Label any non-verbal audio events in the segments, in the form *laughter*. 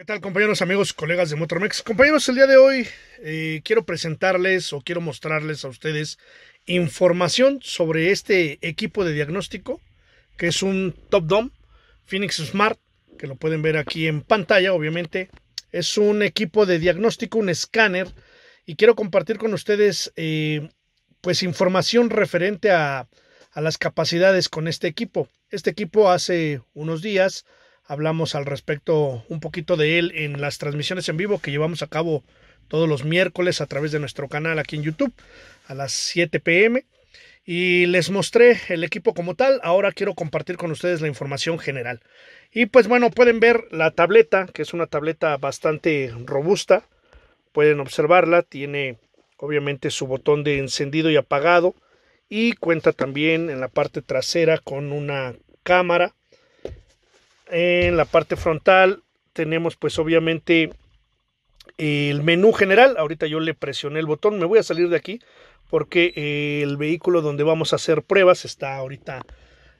¿Qué tal compañeros, amigos, colegas de Motormex? Compañeros, el día de hoy eh, quiero presentarles o quiero mostrarles a ustedes información sobre este equipo de diagnóstico que es un Top Dom Phoenix Smart que lo pueden ver aquí en pantalla obviamente es un equipo de diagnóstico un escáner y quiero compartir con ustedes eh, pues información referente a, a las capacidades con este equipo este equipo hace unos días hablamos al respecto un poquito de él en las transmisiones en vivo que llevamos a cabo todos los miércoles a través de nuestro canal aquí en YouTube a las 7 pm y les mostré el equipo como tal. Ahora quiero compartir con ustedes la información general. Y pues bueno, pueden ver la tableta, que es una tableta bastante robusta. Pueden observarla, tiene obviamente su botón de encendido y apagado y cuenta también en la parte trasera con una cámara en la parte frontal tenemos pues obviamente el menú general. Ahorita yo le presioné el botón, me voy a salir de aquí porque eh, el vehículo donde vamos a hacer pruebas está ahorita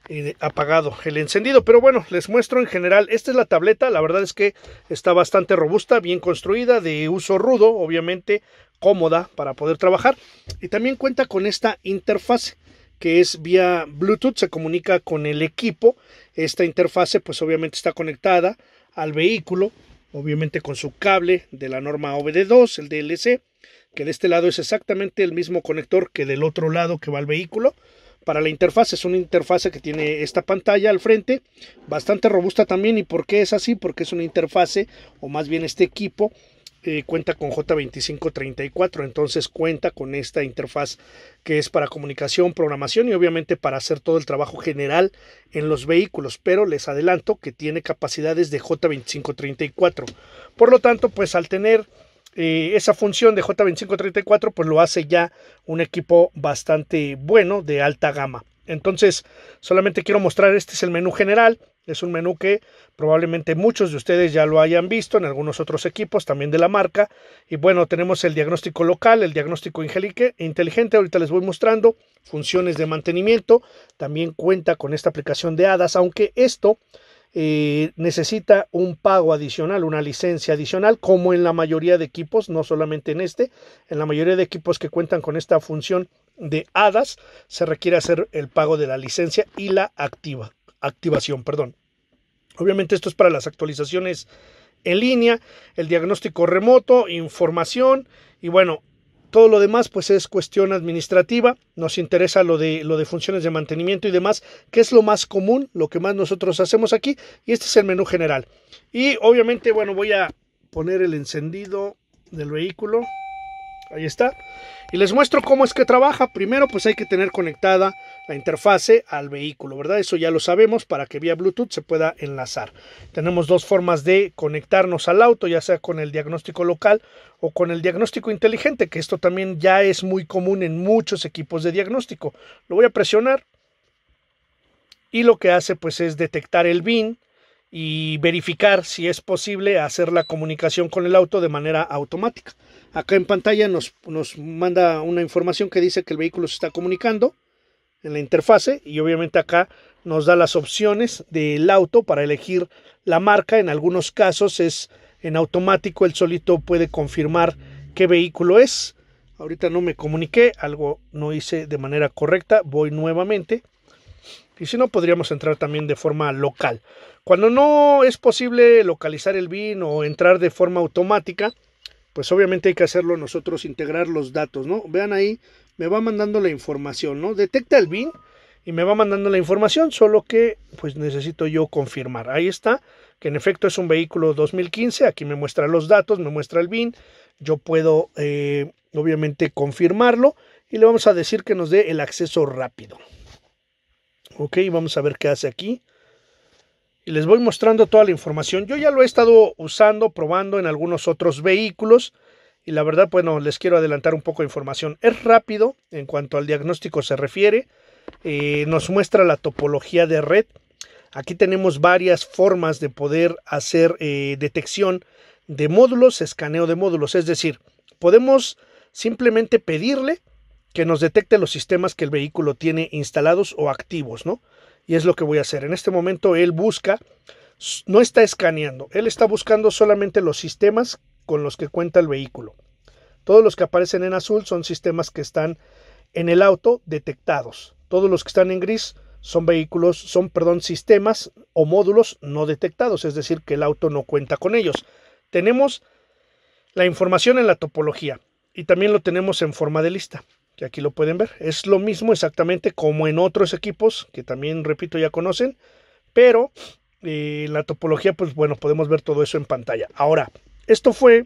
eh, apagado el encendido pero bueno les muestro en general esta es la tableta la verdad es que está bastante robusta bien construida de uso rudo obviamente cómoda para poder trabajar y también cuenta con esta interfaz que es vía Bluetooth, se comunica con el equipo. Esta interfase pues obviamente está conectada al vehículo, obviamente con su cable de la norma OBD2, el DLC, que de este lado es exactamente el mismo conector que del otro lado que va al vehículo. Para la interfaz es una interfase que tiene esta pantalla al frente, bastante robusta también. ¿Y por qué es así? Porque es una interfase, o más bien este equipo, eh, cuenta con J2534, entonces cuenta con esta interfaz que es para comunicación, programación y obviamente para hacer todo el trabajo general en los vehículos, pero les adelanto que tiene capacidades de J2534. Por lo tanto, pues al tener eh, esa función de J2534, pues lo hace ya un equipo bastante bueno de alta gama. Entonces, solamente quiero mostrar, este es el menú general, es un menú que probablemente muchos de ustedes ya lo hayan visto en algunos otros equipos también de la marca. Y bueno, tenemos el diagnóstico local, el diagnóstico inteligente. Ahorita les voy mostrando funciones de mantenimiento. También cuenta con esta aplicación de hadas, aunque esto eh, necesita un pago adicional, una licencia adicional, como en la mayoría de equipos, no solamente en este, en la mayoría de equipos que cuentan con esta función de hadas se requiere hacer el pago de la licencia y la activa, activación, perdón. Obviamente esto es para las actualizaciones en línea, el diagnóstico remoto, información y bueno, todo lo demás pues es cuestión administrativa, nos interesa lo de, lo de funciones de mantenimiento y demás, que es lo más común, lo que más nosotros hacemos aquí y este es el menú general. Y obviamente, bueno, voy a poner el encendido del vehículo. Ahí está. Y les muestro cómo es que trabaja. Primero, pues hay que tener conectada la interfase al vehículo, ¿verdad? Eso ya lo sabemos para que vía Bluetooth se pueda enlazar. Tenemos dos formas de conectarnos al auto, ya sea con el diagnóstico local o con el diagnóstico inteligente, que esto también ya es muy común en muchos equipos de diagnóstico. Lo voy a presionar y lo que hace pues es detectar el BIN y verificar si es posible hacer la comunicación con el auto de manera automática. Acá en pantalla nos, manda una información que dice que el vehículo se está comunicando en la interfase y obviamente acá nos da las opciones del auto para elegir la marca. En algunos casos es en automático, el solito puede confirmar qué vehículo es. Ahorita no me comuniqué, algo no hice de manera correcta, voy nuevamente y si no podríamos entrar también de forma local. Cuando no es posible localizar el BIN o entrar de forma automática, pues obviamente hay que hacerlo nosotros, integrar los datos, ¿no? Vean ahí, me va mandando la información, ¿no? Detecta el BIN y me va mandando la información, solo que pues necesito yo confirmar. Ahí está, que en efecto es un vehículo 2015, aquí me muestra los datos, me muestra el BIN, yo puedo eh, obviamente confirmarlo y le vamos a decir que nos dé el acceso rápido. Ok, vamos a ver qué hace aquí. Y les voy mostrando toda la información. Yo ya lo he estado usando, probando en algunos otros vehículos. Y la verdad, bueno, les quiero adelantar un poco de información. Es rápido en cuanto al diagnóstico se refiere. Eh, nos muestra la topología de red. Aquí tenemos varias formas de poder hacer eh, detección de módulos, escaneo de módulos. Es decir, podemos simplemente pedirle que nos detecte los sistemas que el vehículo tiene instalados o activos, ¿no? Y es lo que voy a hacer. En este momento él busca, no está escaneando, él está buscando solamente los sistemas con los que cuenta el vehículo. Todos los que aparecen en azul son sistemas que están en el auto detectados. Todos los que están en gris son vehículos, son, perdón, sistemas o módulos no detectados, es decir, que el auto no cuenta con ellos. Tenemos la información en la topología y también lo tenemos en forma de lista. Y aquí lo pueden ver. Es lo mismo exactamente como en otros equipos que también, repito, ya conocen, pero eh, la topología, pues bueno, podemos ver todo eso en pantalla. Ahora, esto fue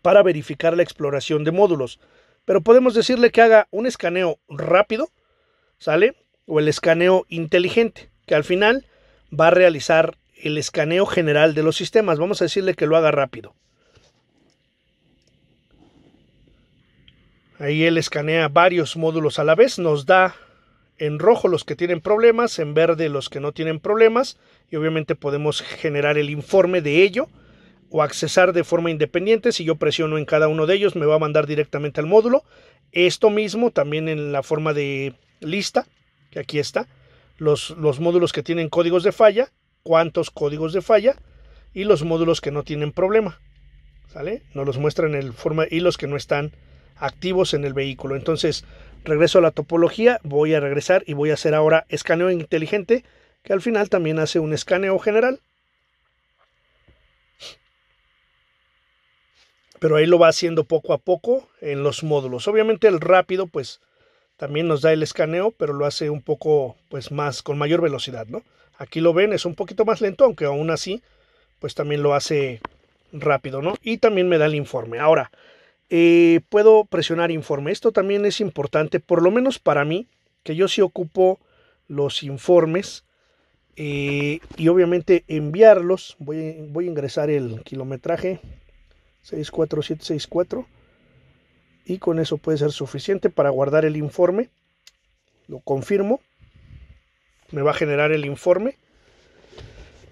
para verificar la exploración de módulos, pero podemos decirle que haga un escaneo rápido, ¿sale? O el escaneo inteligente, que al final va a realizar el escaneo general de los sistemas. Vamos a decirle que lo haga rápido. Ahí él escanea varios módulos a la vez, nos da en rojo los que tienen problemas, en verde los que no tienen problemas y obviamente podemos generar el informe de ello o accesar de forma independiente. Si yo presiono en cada uno de ellos me va a mandar directamente al módulo. Esto mismo también en la forma de lista, que aquí está, los, los módulos que tienen códigos de falla, cuántos códigos de falla y los módulos que no tienen problema. ¿Sale? Nos los muestra en el forma y los que no están activos en el vehículo. Entonces, regreso a la topología, voy a regresar y voy a hacer ahora escaneo inteligente, que al final también hace un escaneo general. Pero ahí lo va haciendo poco a poco en los módulos. Obviamente el rápido, pues también nos da el escaneo, pero lo hace un poco, pues más, con mayor velocidad, ¿no? Aquí lo ven, es un poquito más lento, aunque aún así, pues también lo hace rápido, ¿no? Y también me da el informe. Ahora, eh, puedo presionar informe. Esto también es importante, por lo menos para mí, que yo sí ocupo los informes eh, y obviamente enviarlos. Voy, a ingresar el kilometraje 64764 y con eso puede ser suficiente para guardar el informe. Lo confirmo. Me va a generar el informe.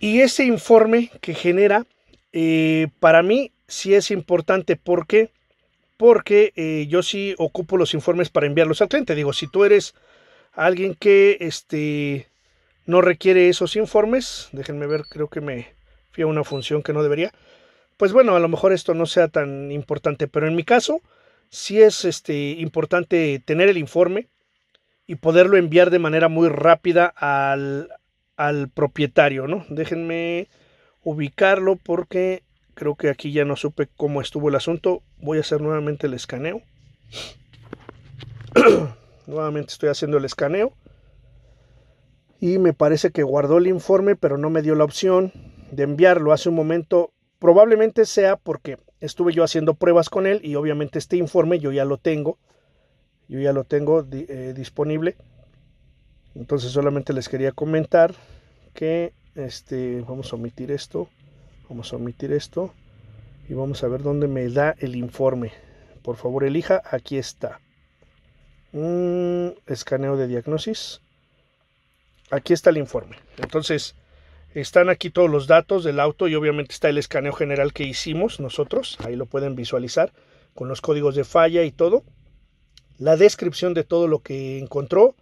Y ese informe que genera, eh, para mí sí es importante porque porque eh, yo sí ocupo los informes para enviarlos al cliente. Digo, si tú eres alguien que este, no requiere esos informes, déjenme ver, creo que me fui a una función que no debería. Pues bueno, a lo mejor esto no sea tan importante, pero en mi caso sí es este, importante tener el informe y poderlo enviar de manera muy rápida al, al propietario, ¿no? Déjenme ubicarlo porque creo que aquí ya no supe cómo estuvo el asunto. Voy a hacer nuevamente el escaneo. *clears throat* nuevamente estoy haciendo el escaneo. Y me parece que guardó el informe, pero no me dio la opción de enviarlo hace un momento. Probablemente sea porque estuve yo haciendo pruebas con él y obviamente este informe yo ya lo tengo. Yo ya lo tengo eh, disponible. Entonces solamente les quería comentar que este, vamos a omitir esto. Vamos a omitir esto y vamos a ver dónde me da el informe. Por favor, elija. Aquí está. un mm, escaneo de diagnosis. Aquí está el informe. Entonces, están aquí todos los datos del auto y obviamente está el escaneo general que hicimos nosotros. Ahí lo pueden visualizar con los códigos de falla y todo. La descripción de todo lo que encontró.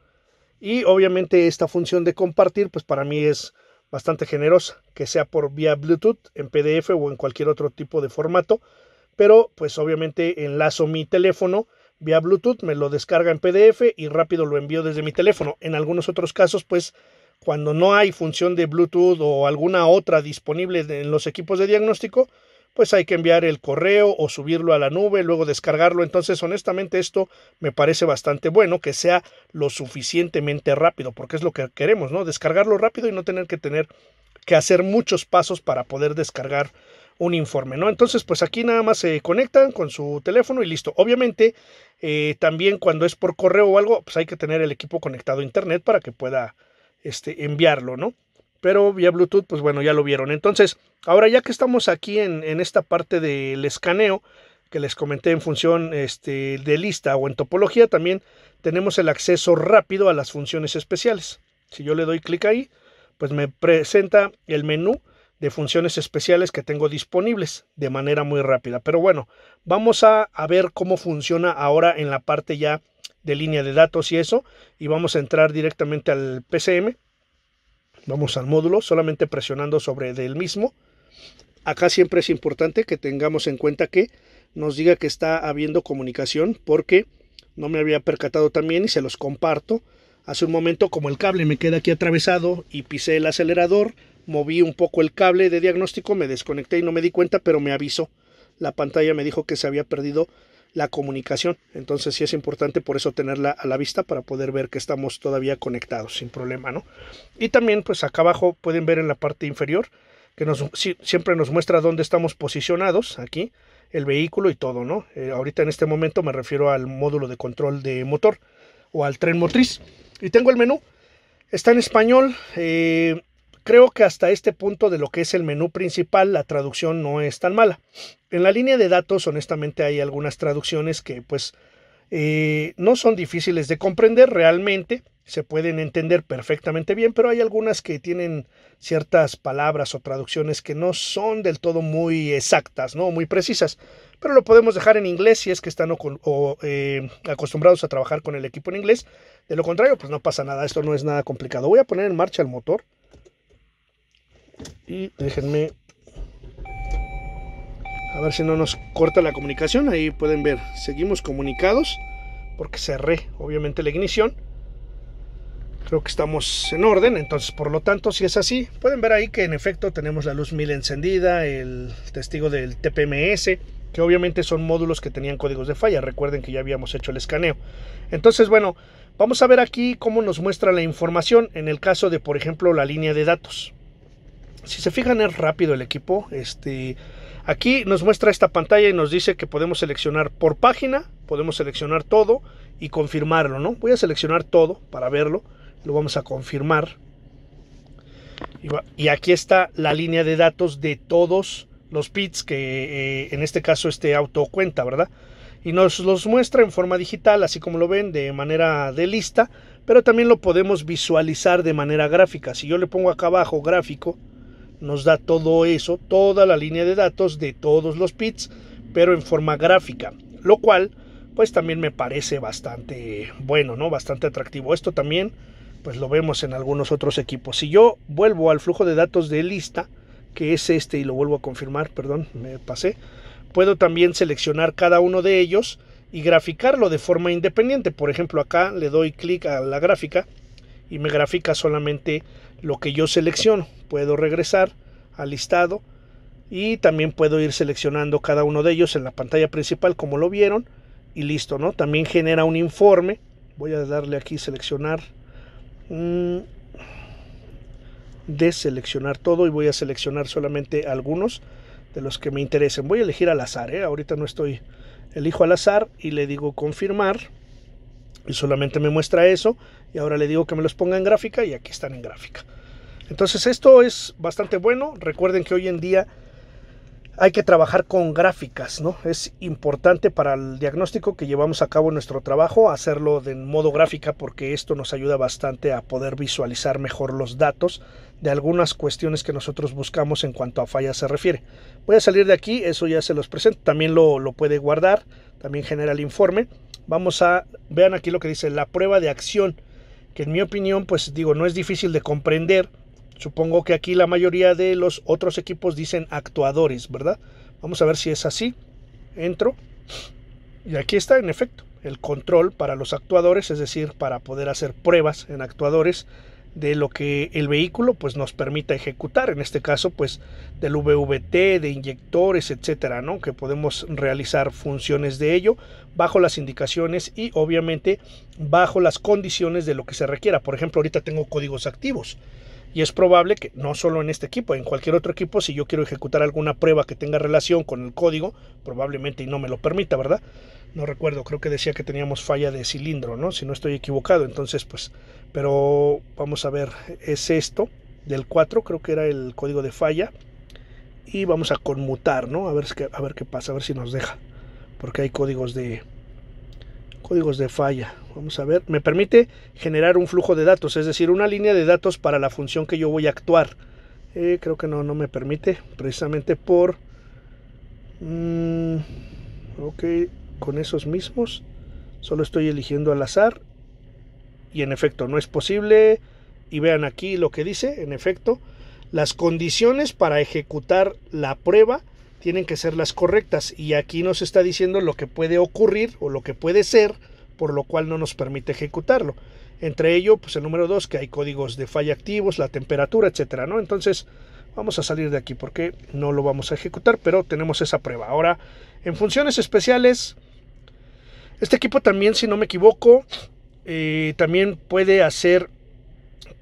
Y obviamente esta función de compartir, pues para mí es bastante generosa, que sea por vía Bluetooth, en PDF o en cualquier otro tipo de formato, pero pues obviamente enlazo mi teléfono vía Bluetooth, me lo descarga en PDF y rápido lo envío desde mi teléfono. En algunos otros casos, pues cuando no hay función de Bluetooth o alguna otra disponible en los equipos de diagnóstico, pues hay que enviar el correo o subirlo a la nube, luego descargarlo. Entonces, honestamente, esto me parece bastante bueno, que sea lo suficientemente rápido, porque es lo que queremos, ¿no? Descargarlo rápido y no tener que tener que hacer muchos pasos para poder descargar un informe, ¿no? Entonces, pues aquí nada más se conectan con su teléfono y listo. Obviamente, eh, también cuando es por correo o algo, pues hay que tener el equipo conectado a internet para que pueda este, enviarlo, ¿no? pero vía Bluetooth, pues bueno, ya lo vieron. Entonces, ahora ya que estamos aquí en, esta parte del escaneo, que les comenté en función este, de lista o en topología, también tenemos el acceso rápido a las funciones especiales. Si yo le doy clic ahí, pues me presenta el menú de funciones especiales que tengo disponibles de manera muy rápida. Pero bueno, vamos a, a ver cómo funciona ahora en la parte ya de línea de datos y eso, y vamos a entrar directamente al PCM Vamos al módulo solamente presionando sobre del mismo. Acá siempre es importante que tengamos en cuenta que nos diga que está habiendo comunicación porque no me había percatado también y se los comparto. Hace un momento como el cable me queda aquí atravesado y pisé el acelerador, moví un poco el cable de diagnóstico, me desconecté y no me di cuenta, pero me avisó. La pantalla me dijo que se había perdido la comunicación. Entonces sí es importante por eso tenerla a la vista para poder ver que estamos todavía conectados sin problema, ¿no? Y también pues acá abajo pueden ver en la parte inferior que nos, siempre nos muestra dónde estamos posicionados aquí el vehículo y todo, ¿no? Eh, ahorita en este momento me refiero al módulo de control de motor o al tren motriz. Y tengo el menú. Está en español. Eh, Creo que hasta este punto de lo que es el menú principal la traducción no es tan mala. En la línea de datos honestamente hay algunas traducciones que pues eh, no son difíciles de comprender realmente, se pueden entender perfectamente bien, pero hay algunas que tienen ciertas palabras o traducciones que no son del todo muy exactas, no muy precisas, pero lo podemos dejar en inglés si es que están eh, acostumbrados a trabajar con el equipo en inglés. De lo contrario, pues no pasa nada, esto no es nada complicado. Voy a poner en marcha el motor. Y déjenme a ver si no nos corta la comunicación. Ahí pueden ver, seguimos comunicados porque cerré obviamente la ignición. Creo que estamos en orden, entonces por lo tanto si es así, pueden ver ahí que en efecto tenemos la luz 1000 encendida, el testigo del TPMS, que obviamente son módulos que tenían códigos de falla, recuerden que ya habíamos hecho el escaneo. Entonces bueno, vamos a ver aquí cómo nos muestra la información en el caso de por ejemplo la línea de datos. Si se fijan es rápido el equipo. Este, aquí nos muestra esta pantalla y nos dice que podemos seleccionar por página, podemos seleccionar todo y confirmarlo, ¿no? Voy a seleccionar todo para verlo, lo vamos a confirmar. Y aquí está la línea de datos de todos los pits que eh, en este caso este auto cuenta, ¿verdad? Y nos los muestra en forma digital, así como lo ven, de manera de lista, pero también lo podemos visualizar de manera gráfica. Si yo le pongo acá abajo gráfico, nos da todo eso, toda la línea de datos de todos los pits, pero en forma gráfica, lo cual pues también me parece bastante bueno, ¿no? Bastante atractivo. Esto también pues lo vemos en algunos otros equipos. Si yo vuelvo al flujo de datos de lista, que es este y lo vuelvo a confirmar, perdón, me pasé, puedo también seleccionar cada uno de ellos y graficarlo de forma independiente. Por ejemplo, acá le doy clic a la gráfica y me grafica solamente lo que yo selecciono. Puedo regresar al listado y también puedo ir seleccionando cada uno de ellos en la pantalla principal como lo vieron y listo, ¿no? También genera un informe. Voy a darle aquí seleccionar. Mm, deseleccionar todo y voy a seleccionar solamente algunos de los que me interesen. Voy a elegir al azar, ¿eh? ahorita no estoy. Elijo al azar y le digo confirmar y solamente me muestra eso y ahora le digo que me los ponga en gráfica y aquí están en gráfica entonces esto es bastante bueno recuerden que hoy en día hay que trabajar con gráficas, ¿no? Es importante para el diagnóstico que llevamos a cabo nuestro trabajo hacerlo de modo gráfica porque esto nos ayuda bastante a poder visualizar mejor los datos de algunas cuestiones que nosotros buscamos en cuanto a fallas se refiere. Voy a salir de aquí, eso ya se los presento, también lo, lo puede guardar, también genera el informe Vamos a, vean aquí lo que dice, la prueba de acción, que en mi opinión, pues digo, no es difícil de comprender. Supongo que aquí la mayoría de los otros equipos dicen actuadores, ¿verdad? Vamos a ver si es así. Entro. Y aquí está, en efecto, el control para los actuadores, es decir, para poder hacer pruebas en actuadores de lo que el vehículo pues nos permita ejecutar en este caso pues del VVT de inyectores etcétera no que podemos realizar funciones de ello bajo las indicaciones y obviamente bajo las condiciones de lo que se requiera por ejemplo ahorita tengo códigos activos y es probable que no solo en este equipo, en cualquier otro equipo, si yo quiero ejecutar alguna prueba que tenga relación con el código, probablemente y no me lo permita, ¿verdad? No recuerdo, creo que decía que teníamos falla de cilindro, ¿no? Si no estoy equivocado, entonces pues pero vamos a ver, es esto del 4, creo que era el código de falla, y vamos a conmutar, ¿no? A ver, a ver qué pasa, a ver si nos deja, porque hay códigos de códigos de falla. Vamos a ver, me permite generar un flujo de datos, es decir, una línea de datos para la función que yo voy a actuar. Eh, creo que no, no me permite, precisamente por... Mm, ok, con esos mismos. Solo estoy eligiendo al azar y en efecto, no es posible. Y vean aquí lo que dice, en efecto, las condiciones para ejecutar la prueba tienen que ser las correctas. Y aquí nos está diciendo lo que puede ocurrir o lo que puede ser, por lo cual no nos permite ejecutarlo. Entre ello, pues el número dos, que hay códigos de falla activos, la temperatura, etcétera, ¿no? Entonces, vamos a salir de aquí porque no lo vamos a ejecutar, pero tenemos esa prueba. Ahora, en funciones especiales, este equipo también, si no me equivoco, eh, también puede hacer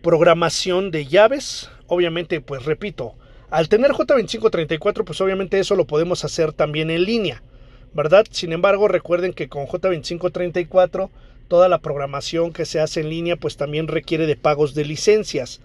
programación de llaves. Obviamente, pues repito, al tener J2534, pues obviamente eso lo podemos hacer también en línea, ¿verdad? Sin embargo, recuerden que con J2534 toda la programación que se hace en línea pues también requiere de pagos de licencias.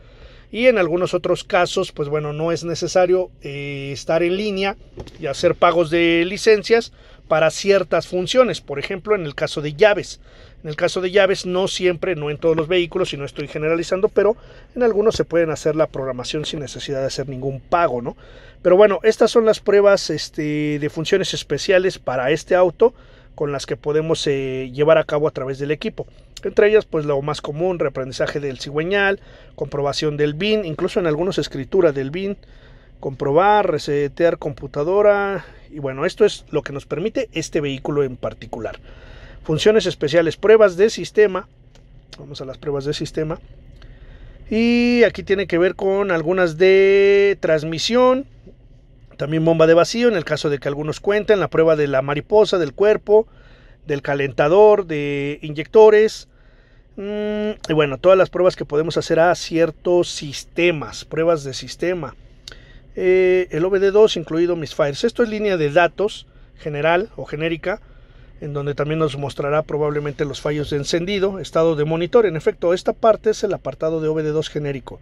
Y en algunos otros casos, pues bueno, no es necesario eh, estar en línea y hacer pagos de licencias para ciertas funciones. Por ejemplo, en el caso de llaves. En el caso de llaves, no siempre, no en todos los vehículos, y no estoy generalizando, pero en algunos se pueden hacer la programación sin necesidad de hacer ningún pago, ¿no? Pero bueno, estas son las pruebas este, de funciones especiales para este auto con las que podemos eh, llevar a cabo a través del equipo. Entre ellas, pues lo más común, reaprendizaje del cigüeñal, comprobación del BIN, incluso en algunos escritura del BIN, comprobar, resetear computadora, y bueno, esto es lo que nos permite este vehículo en particular. Funciones especiales, pruebas de sistema. Vamos a las pruebas de sistema. Y aquí tiene que ver con algunas de transmisión, también bomba de vacío, en el caso de que algunos cuenten, la prueba de la mariposa, del cuerpo, del calentador, de inyectores. Mm, y bueno, todas las pruebas que podemos hacer a ciertos sistemas, pruebas de sistema. Eh, el OBD2, incluido mis fires. Esto es línea de datos general o genérica en donde también nos mostrará probablemente los fallos de encendido, estado de monitor. En efecto, esta parte es el apartado de OBD2 genérico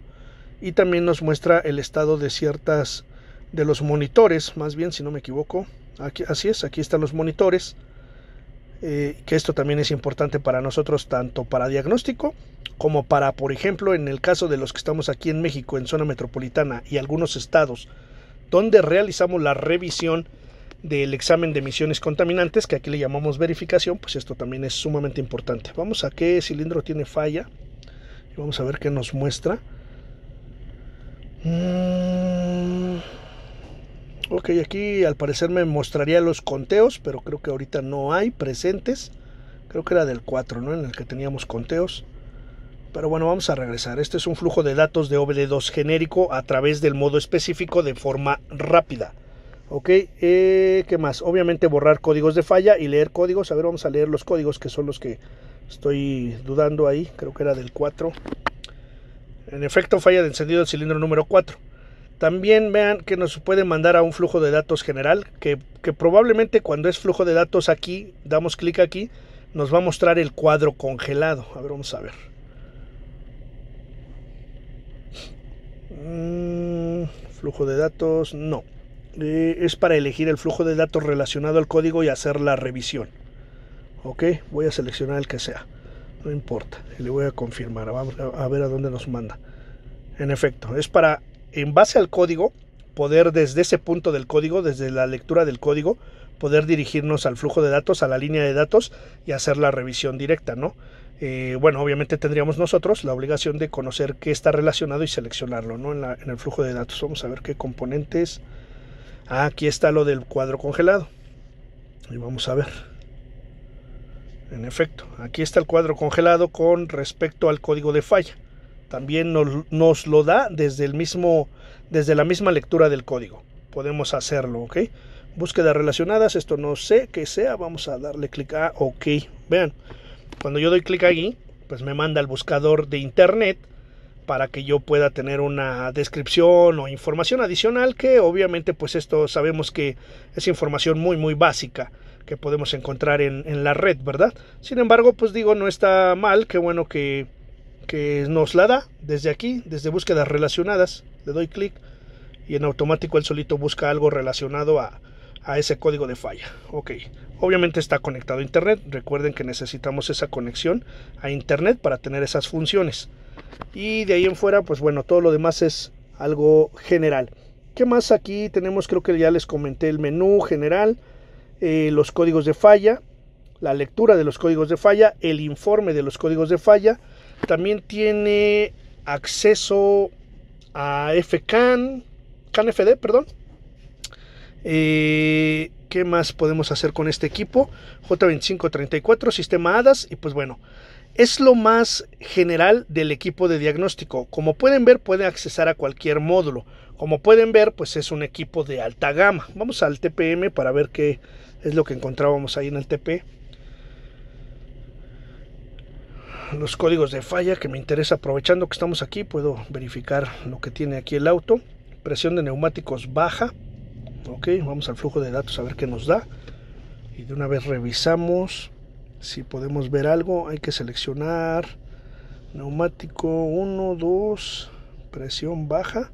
y también nos muestra el estado de ciertas de los monitores, más bien si no me equivoco. Aquí, así es, aquí están los monitores. Eh, que esto también es importante para nosotros tanto para diagnóstico como para, por ejemplo, en el caso de los que estamos aquí en México, en zona metropolitana y algunos estados, donde realizamos la revisión del examen de emisiones contaminantes, que aquí le llamamos verificación, pues esto también es sumamente importante. Vamos a qué cilindro tiene falla y vamos a ver qué nos muestra. Mm, ok, aquí al parecer me mostraría los conteos, pero creo que ahorita no hay presentes. Creo que era del 4, ¿no? En el que teníamos conteos. Pero bueno, vamos a regresar. Este es un flujo de datos de OBD2 genérico a través del modo específico de forma rápida. Ok, eh, ¿qué más? Obviamente borrar códigos de falla y leer códigos. A ver, vamos a leer los códigos que son los que estoy dudando ahí. Creo que era del 4. En efecto, falla de encendido del cilindro número 4. También vean que nos puede mandar a un flujo de datos general, que, probablemente cuando es flujo de datos aquí, damos clic aquí, nos va a mostrar el cuadro congelado. A ver, vamos a ver. Mm, flujo de datos, no. Eh, es para elegir el flujo de datos relacionado al código y hacer la revisión. Ok, voy a seleccionar el que sea. No importa, le voy a confirmar. Vamos a ver a dónde nos manda. En efecto, es para, en base al código, poder desde ese punto del código, desde la lectura del código, poder dirigirnos al flujo de datos, a la línea de datos y hacer la revisión directa, ¿no? Eh, bueno, obviamente tendríamos nosotros la obligación de conocer qué está relacionado y seleccionarlo, ¿no? En, en el flujo de datos. Vamos a ver qué componentes. Ah, aquí está lo del cuadro congelado. Y vamos a ver. En efecto, aquí está el cuadro congelado con respecto al código de falla. También nos, lo da desde, el mismo, desde la misma lectura del código. Podemos hacerlo, ¿ok? Búsquedas relacionadas, esto no sé qué sea. Vamos a darle clic a OK. Vean, cuando yo doy clic aquí, pues me manda al buscador de internet para que yo pueda tener una descripción o información adicional que obviamente pues esto sabemos que es información muy muy básica que podemos encontrar en, la red verdad sin embargo pues digo no está mal que bueno que, que nos la da desde aquí desde búsquedas relacionadas le doy clic y en automático el solito busca algo relacionado a, a ese código de falla. Ok, obviamente está conectado a Internet. Recuerden que necesitamos esa conexión a Internet para tener esas funciones. Y de ahí en fuera, pues bueno, todo lo demás es algo general. ¿Qué más aquí tenemos? Creo que ya les comenté el menú general, eh, los códigos de falla, la lectura de los códigos de falla, el informe de los códigos de falla. También tiene acceso a FCAN, CanFD, perdón. Eh, ¿Qué más podemos hacer con este equipo? J2534, sistema ADAS y pues bueno, es lo más general del equipo de diagnóstico. Como pueden ver, puede accesar a cualquier módulo. Como pueden ver, pues es un equipo de alta gama. Vamos al TPM para ver qué es lo que encontrábamos ahí en el TP. Los códigos de falla que me interesa. Aprovechando que estamos aquí, puedo verificar lo que tiene aquí el auto. Presión de neumáticos baja. Ok, vamos al flujo de datos a ver qué nos da. Y de una vez revisamos si podemos ver algo, hay que seleccionar neumático 1, 2, presión baja.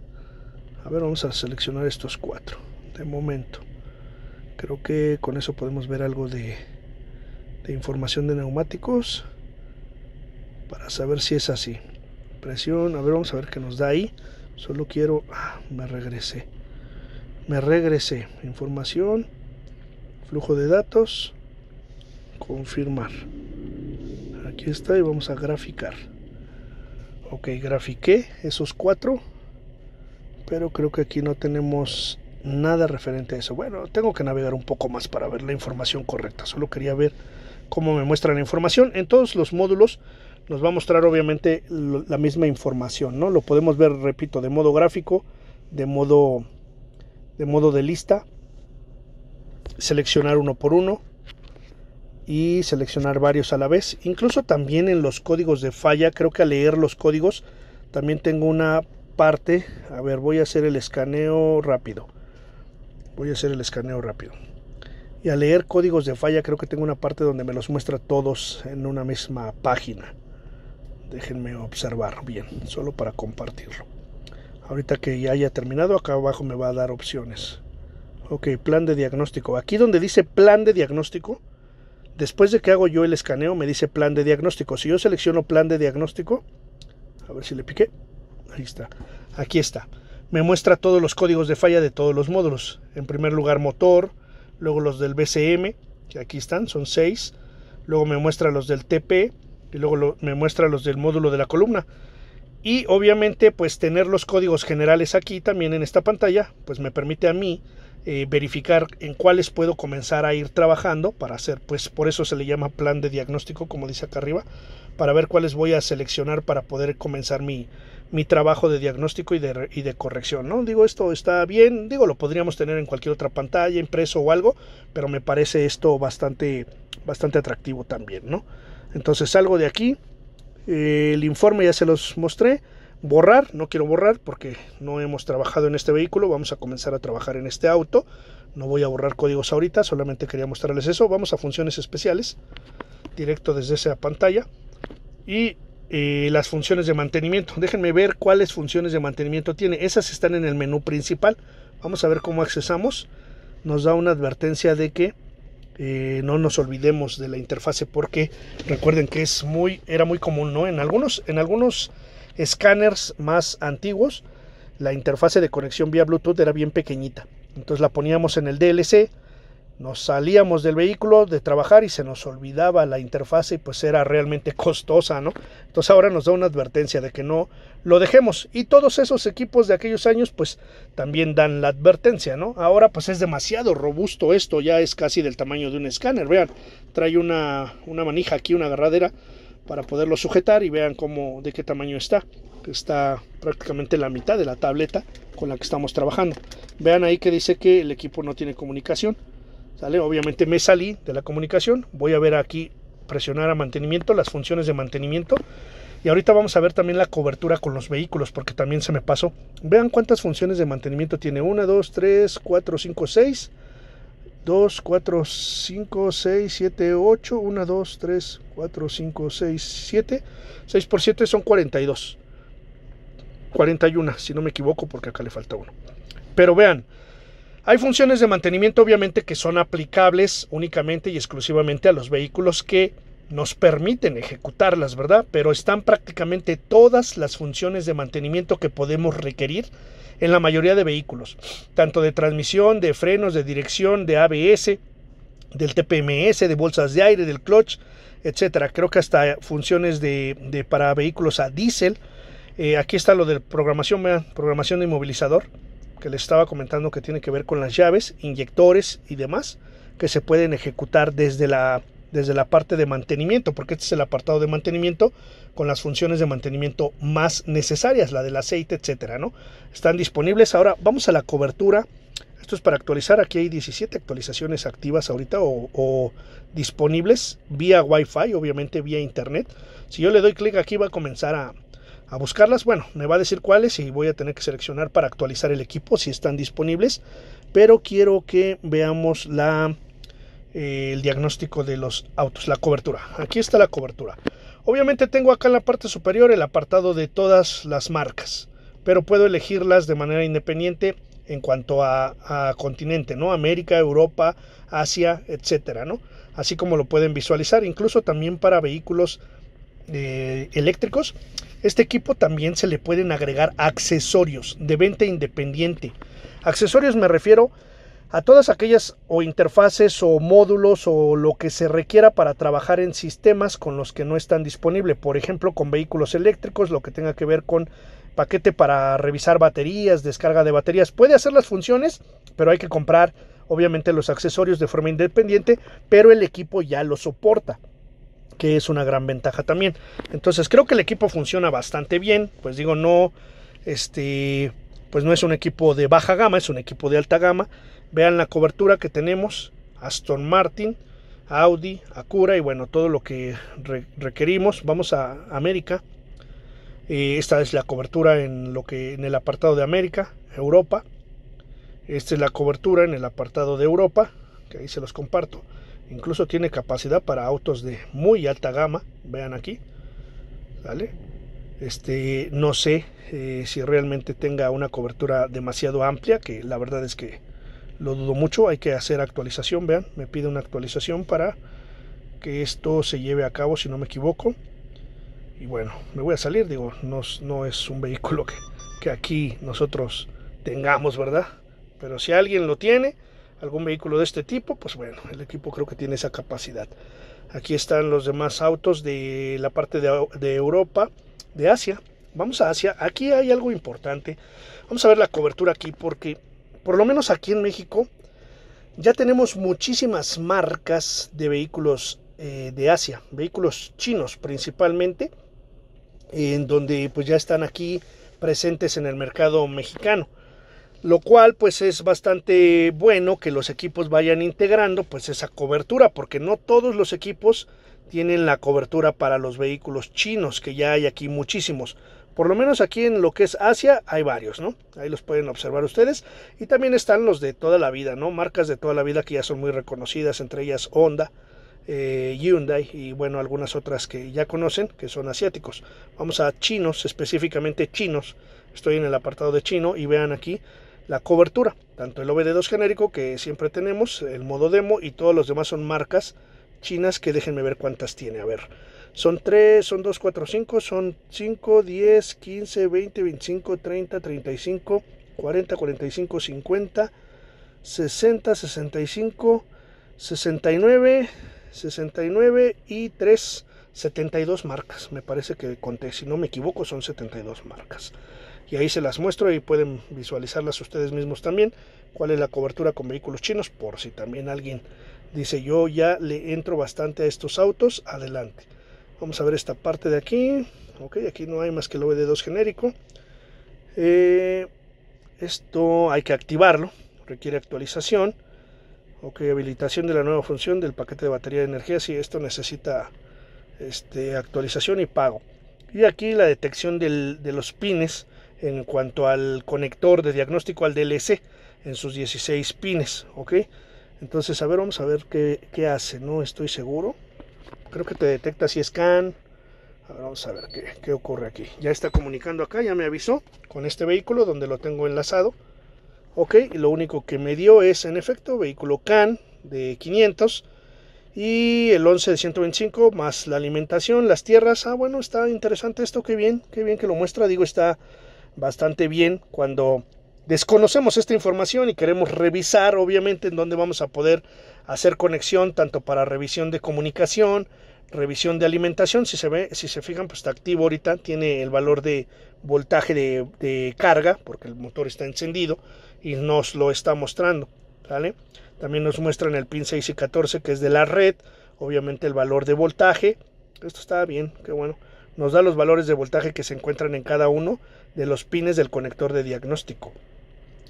A ver, vamos a seleccionar estos cuatro de momento. Creo que con eso podemos ver algo de, información de neumáticos para saber si es así. Presión, a ver, vamos a ver qué nos da ahí. Solo quiero... Ah, me regresé. Me regresé. Información, flujo de datos confirmar aquí está y vamos a graficar ok grafiqué esos cuatro pero creo que aquí no tenemos nada referente a eso bueno tengo que navegar un poco más para ver la información correcta solo quería ver cómo me muestra la información en todos los módulos nos va a mostrar obviamente la misma información no lo podemos ver repito de modo gráfico de modo de modo de lista seleccionar uno por uno y seleccionar varios a la vez. Incluso también en los códigos de falla, creo que al leer los códigos también tengo una parte. A ver, voy a hacer el escaneo rápido. Voy a hacer el escaneo rápido. Y al leer códigos de falla creo que tengo una parte donde me los muestra todos en una misma página. Déjenme observar bien, solo para compartirlo. Ahorita que ya haya terminado, acá abajo me va a dar opciones. Ok, plan de diagnóstico. Aquí donde dice plan de diagnóstico, Después de que hago yo el escaneo, me dice plan de diagnóstico. Si yo selecciono plan de diagnóstico, a ver si le piqué. Ahí está. Aquí está. Me muestra todos los códigos de falla de todos los módulos. En primer lugar, motor, luego los del BCM, que aquí están, son seis. Luego me muestra los del TP y luego me muestra los del módulo de la columna. Y obviamente, pues tener los códigos generales aquí también en esta pantalla, pues me permite a mí eh, verificar en cuáles puedo comenzar a ir trabajando para hacer, pues por eso se le llama plan de diagnóstico, como dice acá arriba, para ver cuáles voy a seleccionar para poder comenzar mi, mi trabajo de diagnóstico y de, corrección, ¿no? Digo, esto está bien, digo, lo podríamos tener en cualquier otra pantalla, impreso o algo, pero me parece esto bastante, bastante atractivo también, ¿no? Entonces salgo de aquí, eh, el informe ya se los mostré, borrar, no quiero borrar porque no hemos trabajado en este vehículo, vamos a comenzar a trabajar en este auto, no voy a borrar códigos ahorita, solamente quería mostrarles eso, vamos a funciones especiales, directo desde esa pantalla, y eh, las funciones de mantenimiento, déjenme ver cuáles funciones de mantenimiento tiene, esas están en el menú principal, vamos a ver cómo accesamos, nos da una advertencia de que eh, no nos olvidemos de la interfase porque recuerden que es muy era muy común no en algunos en algunos escáneres más antiguos, la interfase de conexión vía Bluetooth era bien pequeñita. Entonces la poníamos en el DLC, nos salíamos del vehículo de trabajar y se nos olvidaba la interfase y pues era realmente *laughs* costosa, ¿no? Entonces ahora nos da una advertencia de que no lo dejemos. Y todos esos equipos de aquellos años pues también dan la advertencia, ¿no? Ahora pues es demasiado robusto esto, ya es casi del tamaño de un escáner, vean, trae una, una manija aquí, una agarradera para poderlo sujetar y vean cómo de qué tamaño está está prácticamente la mitad de la tableta con la que estamos trabajando vean ahí que dice que el equipo no tiene comunicación ¿sale? obviamente me salí de la comunicación voy a ver aquí presionar a mantenimiento las funciones de mantenimiento y ahorita vamos a ver también la cobertura con los vehículos, porque también se me pasó. Vean cuántas funciones de mantenimiento tiene. 1, 2, 3, 4, 5, 6. 2, 4, 5, 6, 7, 8, 1, 2, 3, 4, 5, 6, 7. 6 por 7 son 42. 41, si no me equivoco, porque acá le falta uno. Pero vean, hay funciones de mantenimiento obviamente que son aplicables únicamente y exclusivamente a los vehículos que nos permiten ejecutarlas, ¿verdad? Pero están prácticamente todas las funciones de mantenimiento que podemos requerir en la mayoría de vehículos, tanto de transmisión, de frenos, de dirección, de ABS, del TPMS, de bolsas de aire, del clutch, etcétera. Creo que hasta funciones de, para vehículos a diésel. Eh, aquí está lo de programación, programación de inmovilizador, que les estaba comentando que tiene que ver con las llaves, inyectores y demás, que se pueden ejecutar desde la desde la parte de mantenimiento, porque este es el apartado de mantenimiento con las funciones de mantenimiento más necesarias, la del aceite, etcétera, ¿no? Están disponibles. Ahora vamos a la cobertura. Esto es para actualizar. Aquí hay 17 actualizaciones activas ahorita o, disponibles vía Wi-Fi, obviamente vía Internet. Si yo le doy clic aquí va a comenzar a, a buscarlas. Bueno, me va a decir cuáles y voy a tener que seleccionar para actualizar el equipo si están disponibles. Pero quiero que veamos la eh, el diagnóstico de los autos, la cobertura. Aquí está la cobertura. Obviamente tengo acá en la parte superior el apartado de todas las marcas, pero puedo elegirlas de manera independiente en cuanto a, continente, ¿no? América, Europa, Asia, etcétera, ¿no? Así como lo pueden visualizar, incluso también para vehículos eh, eléctricos. Este equipo también se le pueden agregar accesorios de venta independiente. Accesorios me refiero a a todas aquellas o interfaces o módulos o lo que se requiera para trabajar en sistemas con los que no están disponibles, por ejemplo con vehículos eléctricos, lo que tenga que ver con paquete para revisar baterías, descarga de baterías, puede hacer las funciones, pero hay que comprar obviamente los accesorios de forma independiente, pero el equipo ya lo soporta que es una gran ventaja también. Entonces creo que el equipo funciona bastante bien. Pues digo, no, este, pues no es un equipo de baja gama, es un equipo de alta gama. Vean la cobertura que tenemos, Aston Martin, Audi, Acura y bueno, todo lo que requerimos. Vamos a América. Eh, esta es la cobertura en lo que en el apartado de América, Europa. Esta es la cobertura en el apartado de Europa, que ahí se los comparto. Incluso tiene capacidad para autos de muy alta gama, vean aquí. ¿Vale? Este, no sé eh, si realmente tenga una cobertura demasiado amplia, que la verdad es que lo dudo mucho, hay que hacer actualización, vean, me pide una actualización para que esto se lleve a cabo, si no me equivoco. Y bueno, me voy a salir, digo, no, no es un vehículo que, que aquí nosotros tengamos, ¿verdad? Pero si alguien lo tiene, algún vehículo de este tipo, pues bueno, el equipo creo que tiene esa capacidad. Aquí están los demás autos de la parte de, de, Europa, de Asia. Vamos a Asia. Aquí hay algo importante. Vamos a ver la cobertura aquí porque por lo menos aquí en México, ya tenemos muchísimas marcas de vehículos eh, de Asia, vehículos chinos principalmente, en donde pues ya están aquí presentes en el mercado mexicano. Lo cual pues es bastante bueno que los equipos vayan integrando pues esa cobertura, porque no todos los equipos tienen la cobertura para los vehículos chinos, que ya hay aquí muchísimos. Por lo menos aquí en lo que es Asia hay varios, ¿no? Ahí los pueden observar ustedes. Y también están los de toda la vida, ¿no? Marcas de toda la vida que ya son muy reconocidas, entre ellas Honda, eh, Hyundai y bueno, algunas otras que ya conocen, que son asiáticos. Vamos a chinos, específicamente chinos. Estoy en el apartado de chino y vean aquí la cobertura, tanto el OBD2 genérico que siempre tenemos, el modo demo y todos los demás son marcas chinas que déjenme ver cuántas tiene. A ver, son 3, son 2, 4, 5, son 5, 10, 15, 20, 25, 30, 35, 40, 45, 50, 60, 65, 69, 69 y 3, 72 marcas. Me parece que conté, si no me equivoco, son 72 marcas. Y ahí se las muestro y pueden visualizarlas ustedes mismos también. Cuál es la cobertura con vehículos chinos, por si también alguien dice yo ya le entro bastante a estos autos, adelante vamos a ver esta parte de aquí ok aquí no hay más que el OBD2 genérico eh, esto hay que activarlo requiere actualización ok habilitación de la nueva función del paquete de batería de energía si esto necesita este, actualización y pago y aquí la detección de los pines en cuanto al conector de diagnóstico al DLC en sus 16 pines ok entonces a ver vamos a ver qué hace no estoy seguro Creo que te detecta si es CAN. vamos a ver qué, ocurre aquí. Ya está comunicando acá, ya me avisó con este vehículo donde lo tengo enlazado. Ok, y lo único que me dio es en efecto vehículo CAN de 500 y el 11 de 125 más la alimentación, las tierras. Ah, bueno, está interesante esto, qué bien, qué bien que lo muestra. Digo, está bastante bien cuando desconocemos esta información y queremos revisar, obviamente, en dónde vamos a poder hacer conexión tanto para revisión de comunicación, revisión de alimentación. Si se, ve, si se fijan, pues está activo ahorita, tiene el valor de voltaje de, carga, porque el motor está encendido y nos lo está mostrando. ¿vale? También nos muestran el pin 6 y 14 que es de la red, obviamente el valor de voltaje. Esto está bien, qué bueno. Nos da los valores de voltaje que se encuentran en cada uno de los pines del conector de diagnóstico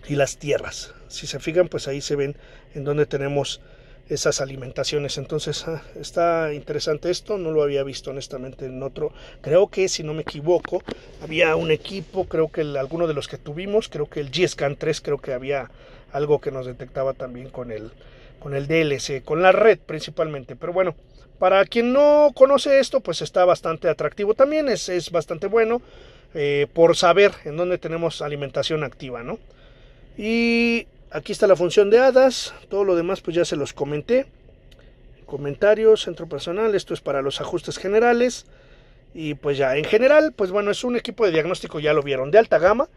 y las tierras. Si se fijan, pues ahí se ven en donde tenemos esas alimentaciones. Entonces ah, está interesante esto, no lo había visto honestamente en otro. Creo que si no me equivoco, había un equipo, creo que alguno de los que tuvimos, creo que el G-Scan 3, creo que había algo que nos detectaba también con el, con el DLC, con la red principalmente. Pero bueno, para quien no conoce esto, pues está bastante atractivo también, es, es bastante bueno eh, por saber en dónde tenemos alimentación activa, ¿no? Y aquí está la función de hadas, todo lo demás pues ya se los comenté. Comentarios, centro personal, esto es para los ajustes generales. Y pues ya, en general, pues bueno, es un equipo de diagnóstico, ya lo vieron, de alta gama,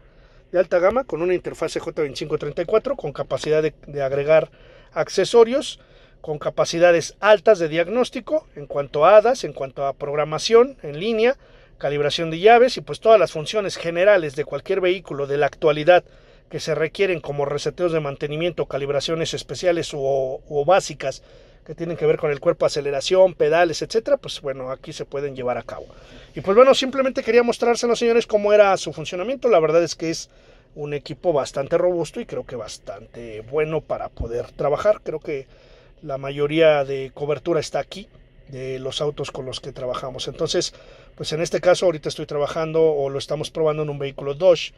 de alta gama, con una interfase J2534, con capacidad de, de agregar accesorios, con capacidades altas de diagnóstico, en cuanto a hadas, en cuanto a programación en línea, calibración de llaves y pues todas las funciones generales de cualquier vehículo de la actualidad que se requieren como reseteos de mantenimiento, calibraciones especiales o, básicas que tienen que ver con el cuerpo, aceleración, pedales, etcétera, pues bueno, aquí se pueden llevar a cabo. Y pues bueno, simplemente quería los señores, cómo era su funcionamiento. La verdad es que es un equipo bastante robusto y creo que bastante bueno para poder trabajar. Creo que la mayoría de cobertura está aquí de los autos con los que trabajamos. Entonces, pues en este caso ahorita estoy trabajando o lo estamos probando en un vehículo Dodge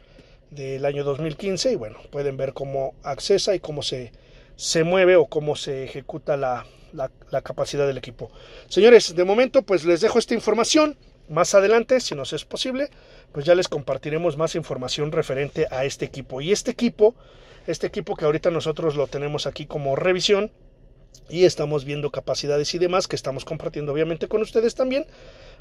del año 2015 y bueno, pueden ver cómo accesa y cómo se, se mueve o cómo se ejecuta la, la, capacidad del equipo. Señores, de momento pues les dejo esta información. Más adelante, si nos es posible, pues ya les compartiremos más información referente a este equipo. Y este equipo, este equipo que ahorita nosotros lo tenemos aquí como revisión y estamos viendo capacidades y demás que estamos compartiendo obviamente con ustedes también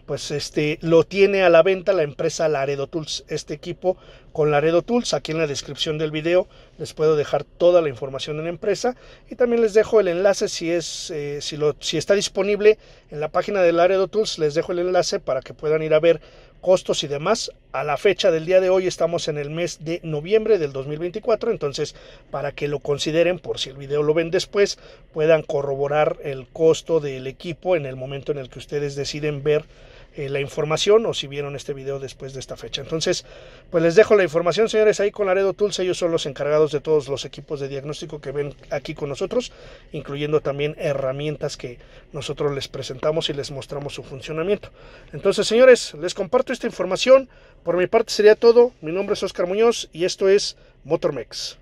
pues este lo tiene a la venta la empresa Laredo Tools, este equipo con Laredo Tools, aquí en la descripción del video les puedo dejar toda la información de la empresa y también les dejo el enlace si es eh, si lo si está disponible en la página de Laredo Tools, les dejo el enlace para que puedan ir a ver costos y demás. A la fecha del día de hoy estamos en el mes de noviembre del 2024, entonces para que lo consideren por si el video lo ven después, puedan corroborar el costo del equipo en el momento en el que ustedes deciden ver eh, la información o si vieron este video después de esta fecha. Entonces, pues les dejo la información, señores, ahí con Laredo Tools. Ellos son los encargados de todos los equipos de diagnóstico que ven aquí con nosotros, incluyendo también herramientas que nosotros les presentamos y les mostramos su funcionamiento. Entonces, señores, les comparto esta información. Por mi parte sería todo. Mi nombre es Oscar Muñoz y esto es Motormex.